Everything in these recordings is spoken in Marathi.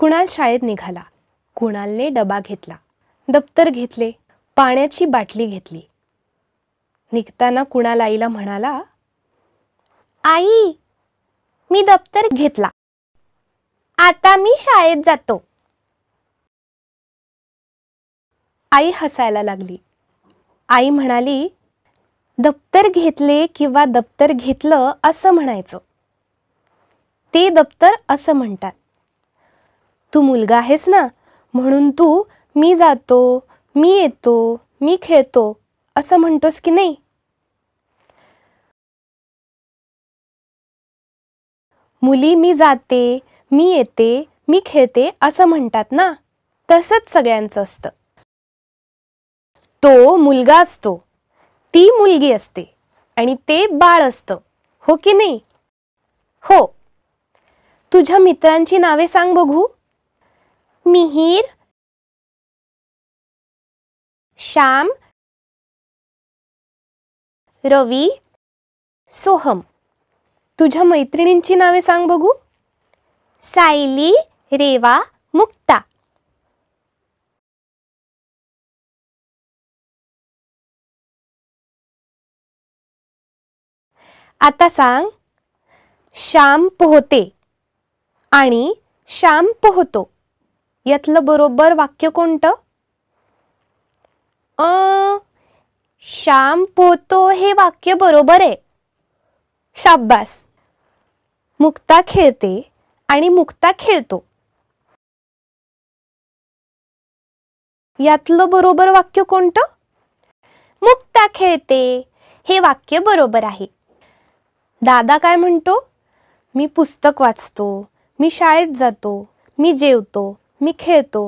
कुणाल शाळेत निघाला कुणालने डबा घेतला दप्तर घेतले पाण्याची बाटली घेतली निघताना कुणाल आईला म्हणाला आई मी दप्तर घेतला आता मी शाळेत जातो आई हसायला लागली आई म्हणाली दप्तर घेतले किंवा दप्तर घेतलं असं म्हणायचं ते दप्तर असं म्हणतात तू मुलगा आहेस ना म्हणून तू मी जातो मी येतो मी खेळतो असं म्हणतोस की नाही मुली मी जाते मी येते मी खेळते असं म्हणतात ना तसंच सगळ्यांचं असतं तो मुलगा असतो ती मुलगी असते आणि ते बाळ असतं हो की नाही हो तुझ्या मित्रांची नावे सांग बघू मिहीर श्याम रवी सोहम तुझ्या मैत्रिणींची नावे सांग बघू सायली रेवा मुक्ता आता सांग श्याम पोहते आणि श्याम पोहतो यातलं बरोबर वाक्य कोणतं अ श्याम पोतो हे वाक्य बरोबर आहे शाब्बास मुक्ता खेळते आणि मुक्ता खेळतो यातलं बरोबर वाक्य कोणतं मुक्ता खेळते हे वाक्य बरोबर आहे दादा काय म्हणतो मी पुस्तक वाचतो मी शाळेत जातो मी जेवतो मी खेळतो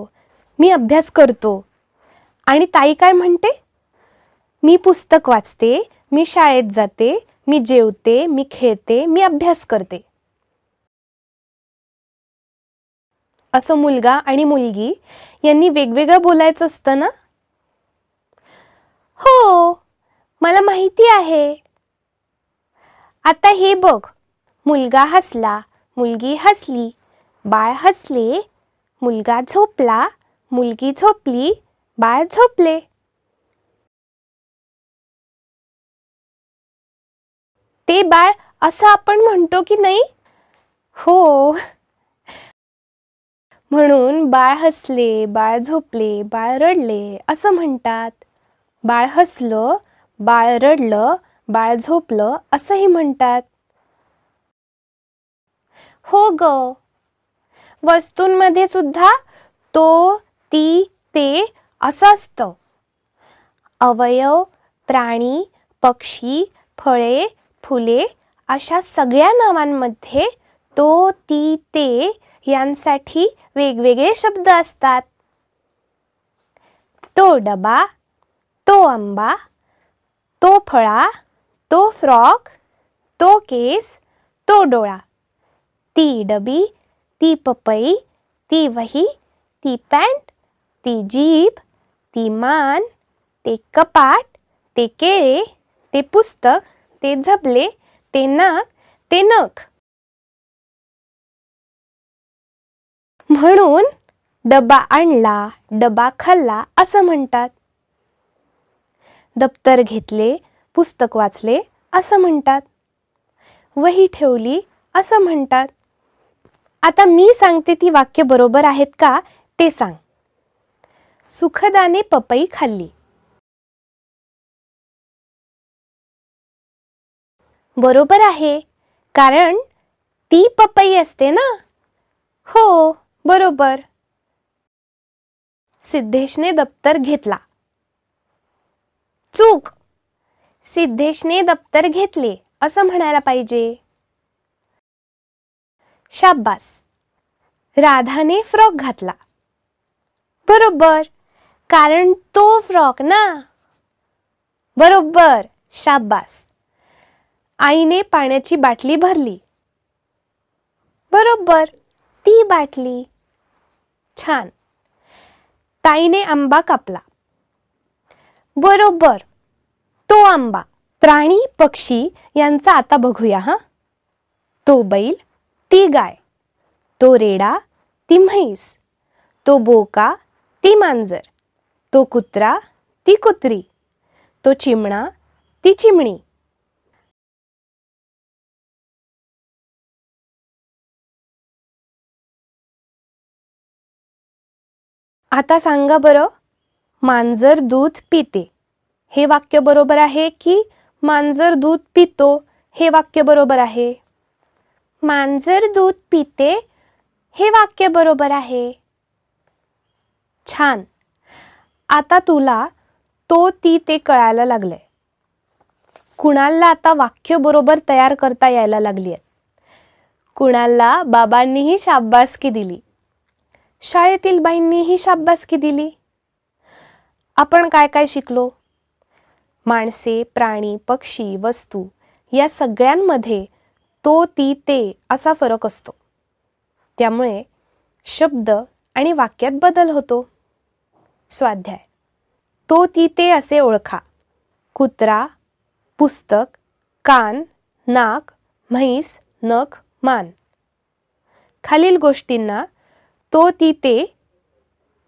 मी अभ्यास करतो आणि ताई काय म्हणते मी पुस्तक वाचते मी शाळेत जाते मी जेवते मी खेळते मी अभ्यास करते असं मुलगा आणि मुलगी यांनी वेगवेगळं बोलायचं असतं ना हो मला माहिती आहे आता हे बघ मुलगा हसला मुलगी हसली बाळ हसले मुलगा झोपला मुलगी झोपली बाळ झोपले ते बाळ असं आपण म्हणतो की नाही हो म्हणून बाळ हसले बाळ झोपले बाळ रडले असं म्हणतात बाळ हसलं बाळ रडलं बाळ झोपलं असंही म्हणतात हो ग वस्तूंमध्ये सुद्धा तो ती ते असं असतं अवयव प्राणी पक्षी फळे फुले अशा सगळ्या नावांमध्ये तो ती ते यांसाठी वेगवेगळे शब्द असतात तो डबा तो आंबा तो फळा तो फ्रॉक तो केस तो डोळा ती डबी ती पपई ती वही ती पॅन्ट ती जीभ ती मान ते कपाट ते केळे ते पुस्तक ते झबले ते नाक ते नख म्हणून डबा आणला डबा खाल्ला असं म्हणतात दप्तर घेतले पुस्तक वाचले असं म्हणतात वही ठेवली असं म्हणतात आता मी सांगते ती वाक्य बरोबर आहेत का ते सांग सुखदाने पपई खाल्ली बरोबर आहे कारण ती पपई असते ना हो बरोबर सिद्धेशने दप्तर घेतला चूक सिद्धेशने दप्तर घेतले असं म्हणायला पाहिजे शाब्बास राधाने फ्रॉक घातला बरोबर कारण तो फ्रॉक ना बरोबर शाब्बास आईने पाण्याची बाटली भरली बरोबर ती बाटली छान ताईने आंबा कापला बरोबर तो आंबा प्राणी पक्षी यांचा आता बघूया हा तो बैल ती गाय तो रेडा ती म्हैस तो बोका ती मांजर तो कुत्रा ती कुत्री तो चिमणा ती चिमणी आता सांगा बरं मांजर दूध पिते हे वाक्य बरोबर आहे की मांजर दूध पितो हे वाक्य बरोबर आहे मांजर दूध पिते हे वाक्य बरोबर आहे छान आता तुला तो ती ते कळायला लागले कुणाला आता वाक्य बरोबर तयार करता यायला लागली आहेत कुणाला बाबांनीही शाब्बासकी दिली शाळेतील बाईंनीही शाब्बासकी दिली आपण काय काय शिकलो माणसे प्राणी पक्षी वस्तू या सगळ्यांमध्ये तो ती ते असा फरक असतो त्यामुळे शब्द आणि वाक्यात बदल होतो स्वाध्याय तो ती ते असे ओळखा कुत्रा पुस्तक कान नाक म्हैस नख मान खालील गोष्टींना तो ती ते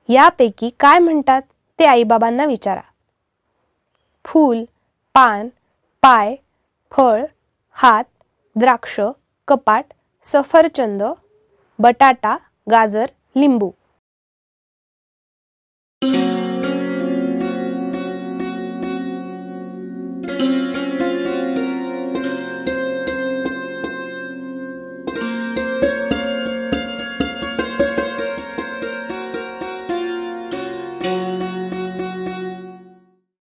यापैकी काय म्हणतात ते आईबाबांना विचारा फूल पान पाय फळ हात द्राक्ष कपाट सफरचंद बटाटा गाजर लिंबू